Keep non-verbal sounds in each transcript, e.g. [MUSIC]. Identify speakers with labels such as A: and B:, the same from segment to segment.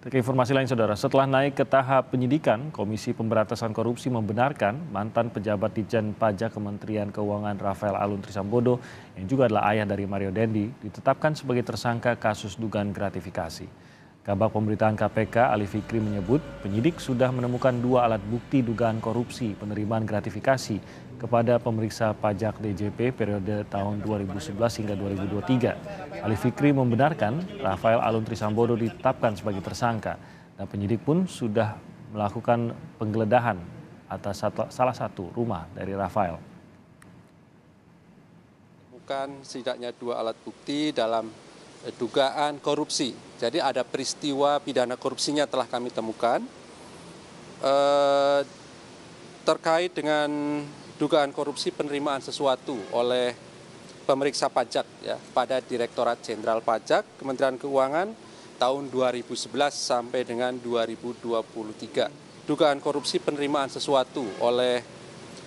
A: Ke informasi lain saudara, setelah naik ke tahap penyidikan, Komisi Pemberantasan Korupsi membenarkan mantan pejabat Dijen Pajak Kementerian Keuangan Rafael Alun Trisambodo yang juga adalah ayah dari Mario Dendi ditetapkan sebagai tersangka kasus dugaan gratifikasi. Kabak Pemberitaan KPK Ali Fikri menyebut penyidik sudah menemukan dua alat bukti dugaan korupsi penerimaan gratifikasi kepada pemeriksa pajak DJP periode tahun 2011 hingga 2023. Ali Fikri membenarkan Rafael Alun Trisambodo ditetapkan sebagai tersangka dan penyidik pun sudah melakukan penggeledahan atas salah satu rumah dari Rafael.
B: Bukan setidaknya dua alat bukti dalam Eh, dugaan korupsi. Jadi ada peristiwa pidana korupsinya telah kami temukan. Eh, terkait dengan dugaan korupsi penerimaan sesuatu oleh pemeriksa pajak ya pada Direktorat Jenderal Pajak Kementerian Keuangan tahun 2011 sampai dengan 2023. Dugaan korupsi penerimaan sesuatu oleh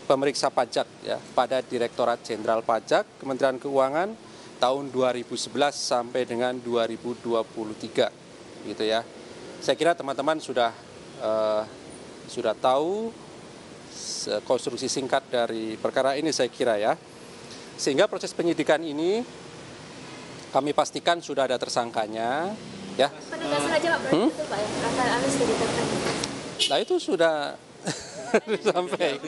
B: pemeriksa pajak ya pada Direktorat Jenderal Pajak Kementerian Keuangan tahun 2011 sampai dengan 2023 gitu ya. Saya kira teman-teman sudah uh, sudah tahu eh, konstruksi singkat dari perkara ini saya kira ya. Sehingga proses penyidikan ini kami pastikan sudah ada tersangkanya ya. Pak, hmm? Ya? Nah itu sudah [LAUGHS] sampai.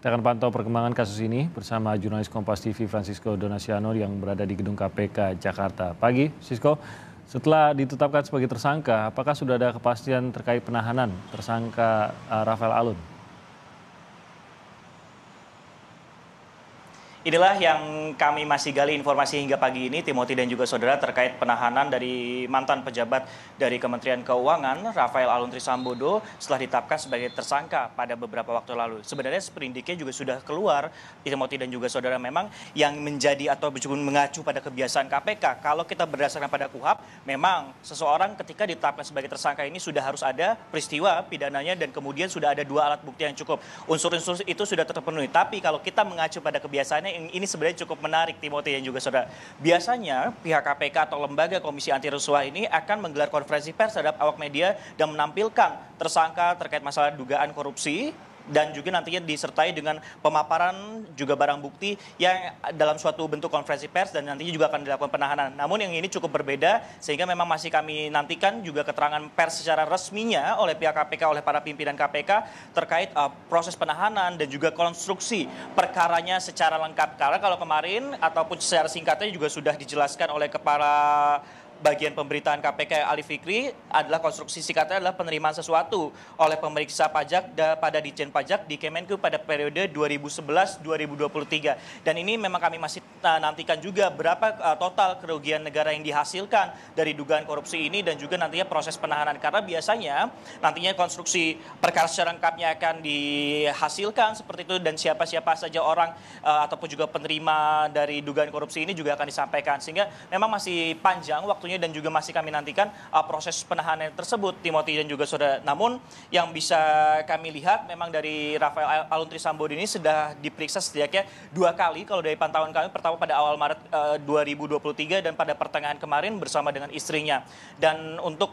A: Kita akan pantau perkembangan kasus ini bersama jurnalis Kompas TV Francisco Donasiano yang berada di gedung KPK Jakarta. Pagi, Sisko. Setelah ditetapkan sebagai tersangka, apakah sudah ada kepastian terkait penahanan tersangka eh, Rafael Alun?
C: Inilah yang kami masih gali informasi hingga pagi ini, Timoti dan juga saudara terkait penahanan dari mantan pejabat dari Kementerian Keuangan, Rafael Aluntri Sambodo, setelah ditetapkan sebagai tersangka pada beberapa waktu lalu. Sebenarnya seperindiknya juga sudah keluar, Timoti dan juga saudara memang yang menjadi atau mengacu pada kebiasaan KPK. Kalau kita berdasarkan pada KUHAP, memang seseorang ketika ditetapkan sebagai tersangka ini sudah harus ada peristiwa pidananya dan kemudian sudah ada dua alat bukti yang cukup. Unsur-unsur itu sudah terpenuhi. Tapi kalau kita mengacu pada kebiasaannya, ini sebenarnya cukup menarik Timothy dan juga saudara. Biasanya pihak KPK atau lembaga Komisi Anti Rusuh ini akan menggelar konferensi pers terhadap awak media dan menampilkan tersangka terkait masalah dugaan korupsi dan juga nantinya disertai dengan pemaparan juga barang bukti yang dalam suatu bentuk konferensi pers dan nantinya juga akan dilakukan penahanan. Namun yang ini cukup berbeda sehingga memang masih kami nantikan juga keterangan pers secara resminya oleh pihak KPK oleh para pimpinan KPK terkait uh, proses penahanan dan juga konstruksi perkaranya secara lengkap. Karena kalau kemarin ataupun secara singkatnya juga sudah dijelaskan oleh kepala bagian pemberitaan KPK Ali Fikri adalah konstruksi singkatnya adalah penerimaan sesuatu oleh pemeriksa pajak pada Dijen Pajak di Kemenku pada periode 2011-2023. Dan ini memang kami masih eh, nantikan juga berapa eh, total kerugian negara yang dihasilkan dari dugaan korupsi ini dan juga nantinya proses penahanan karena biasanya nantinya konstruksi perkara secara lengkapnya akan dihasilkan seperti itu dan siapa-siapa saja orang eh, ataupun juga penerima dari dugaan korupsi ini juga akan disampaikan sehingga memang masih panjang waktunya tentunya dan juga masih kami nantikan uh, proses penahanan tersebut Timothy dan juga saudara. Namun yang bisa kami lihat memang dari Rafael Aluntri Sambo ini sudah diperiksa setidaknya dua kali kalau dari pantauan kami pertama pada awal Maret uh, 2023 dan pada pertengahan kemarin bersama dengan istrinya. Dan untuk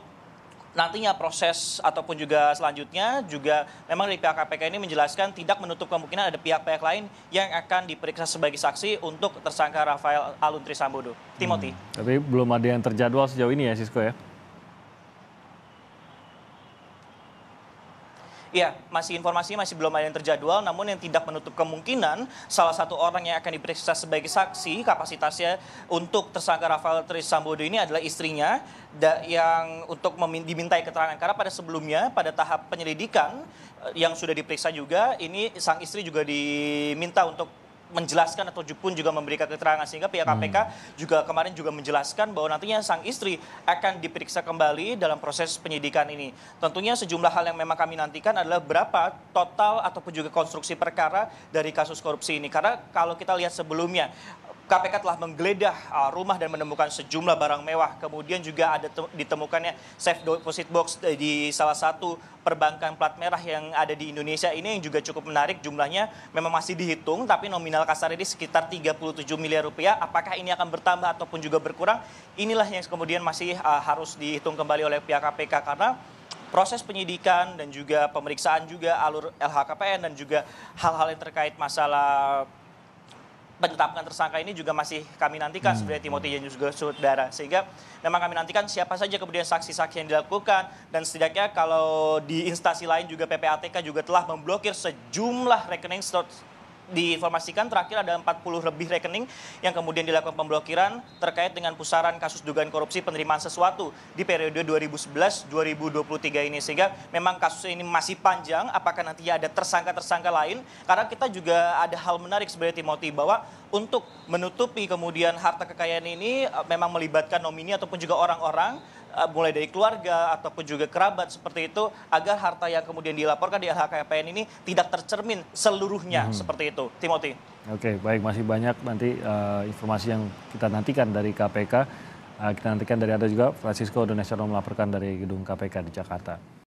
C: nantinya proses ataupun juga selanjutnya juga memang dari pihak KPK ini menjelaskan tidak menutup kemungkinan ada pihak-pihak lain yang akan diperiksa sebagai saksi untuk tersangka Rafael Aluntri Sambodo. Timothy.
A: Hmm, tapi belum ada yang terjadwal sejauh ini ya Sisko ya?
C: Ya, masih informasi masih belum ada yang terjadwal, namun yang tidak menutup kemungkinan salah satu orang yang akan diperiksa sebagai saksi kapasitasnya untuk tersangka Rafael Trisambodo ini adalah istrinya yang untuk dimintai keterangan karena pada sebelumnya pada tahap penyelidikan eh, yang sudah diperiksa juga ini sang istri juga diminta untuk menjelaskan atau pun juga memberikan keterangan sehingga pihak KPK hmm. juga kemarin juga menjelaskan bahwa nantinya sang istri akan diperiksa kembali dalam proses penyidikan ini. Tentunya sejumlah hal yang memang kami nantikan adalah berapa total ataupun juga konstruksi perkara dari kasus korupsi ini. Karena kalau kita lihat sebelumnya KPK telah menggeledah uh, rumah dan menemukan sejumlah barang mewah. Kemudian juga ada ditemukannya safe deposit box eh, di salah satu perbankan plat merah yang ada di Indonesia ini yang juga cukup menarik. Jumlahnya memang masih dihitung, tapi nominal kasar ini sekitar 37 miliar rupiah. Apakah ini akan bertambah ataupun juga berkurang? Inilah yang kemudian masih uh, harus dihitung kembali oleh pihak KPK karena proses penyidikan dan juga pemeriksaan juga alur LHKPN dan juga hal-hal yang terkait masalah penetapan tersangka ini juga masih kami nantikan hmm. sebenarnya Timothy dan juga saudara sehingga memang kami nantikan siapa saja kemudian saksi-saksi yang dilakukan dan setidaknya kalau di instansi lain juga PPATK juga telah memblokir sejumlah rekening diinformasikan terakhir ada 40 lebih rekening yang kemudian dilakukan pemblokiran terkait dengan pusaran kasus dugaan korupsi penerimaan sesuatu di periode 2011-2023 ini sehingga memang kasus ini masih panjang apakah nanti ada tersangka-tersangka lain karena kita juga ada hal menarik sebenarnya Timothy bahwa untuk menutupi kemudian harta kekayaan ini eh, memang melibatkan nomini ataupun juga orang-orang Eh, mulai dari keluarga ataupun juga kerabat seperti itu agar harta yang kemudian dilaporkan di LHKPN ini tidak tercermin seluruhnya hmm. seperti itu. Timothy.
A: Oke, okay, baik masih banyak nanti uh, informasi yang kita nantikan dari KPK. Uh, eh, kita nantikan dari ada juga Francisco donesiano melaporkan dari gedung KPK di Jakarta.